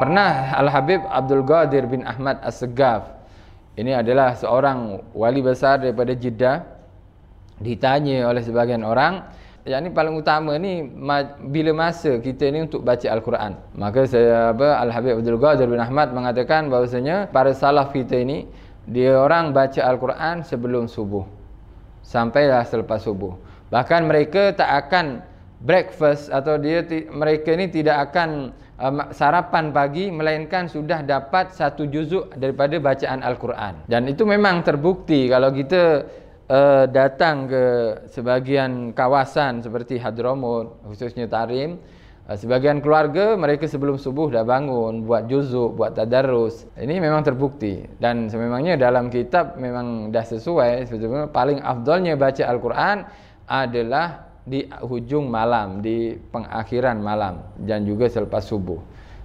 pernah Al-Habib Abdul Ghadir bin Ahmad As-Segaf ini adalah seorang wali besar daripada Jeddah ditanya oleh sebagian orang yang ini paling utama ni bila masa kita ni untuk baca Al-Quran maka saya apa Al-Habib Abdul Ghadir bin Ahmad mengatakan bahawasanya para salaf kita ini dia orang baca Al-Quran sebelum subuh sampailah selepas subuh bahkan mereka tak akan breakfast atau dia mereka ini tidak akan um, sarapan pagi melainkan sudah dapat satu juzuk daripada bacaan Al-Quran dan itu memang terbukti kalau kita uh, datang ke sebagian kawasan seperti Hadramut khususnya Tarim uh, sebagian keluarga mereka sebelum subuh dah bangun buat juzuk buat tadarus ini memang terbukti dan sememangnya dalam kitab memang dah sesuai sebetulnya paling afdolnya baca Al-Quran adalah di hujung malam, di pengakhiran malam dan juga selepas subuh.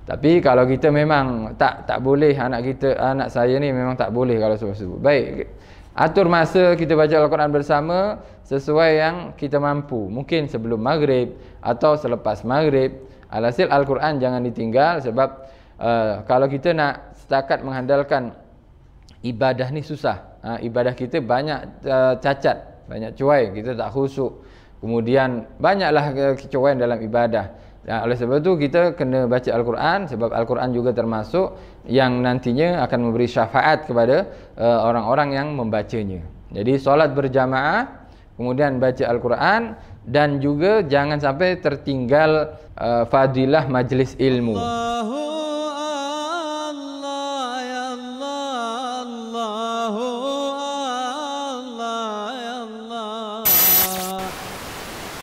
Tapi kalau kita memang tak tak boleh anak kita anak saya ni memang tak boleh kalau selepas subuh. Baik. Atur masa kita baca Al-Quran bersama sesuai yang kita mampu. Mungkin sebelum maghrib atau selepas maghrib. Alhasil Al-Quran jangan ditinggal sebab uh, kalau kita nak setakat mengandalkan ibadah ni susah. Uh, ibadah kita banyak uh, cacat, banyak cuai, kita tak khusuk kemudian banyaklah kecewaan dalam ibadah dan oleh sebab itu kita kena baca Al-Quran sebab Al-Quran juga termasuk yang nantinya akan memberi syafaat kepada eh, orang-orang uh, yang membacanya jadi solat berjamaah kemudian baca Al-Quran dan juga jangan sampai tertinggal uh, fadilah majlis ilmu Allahu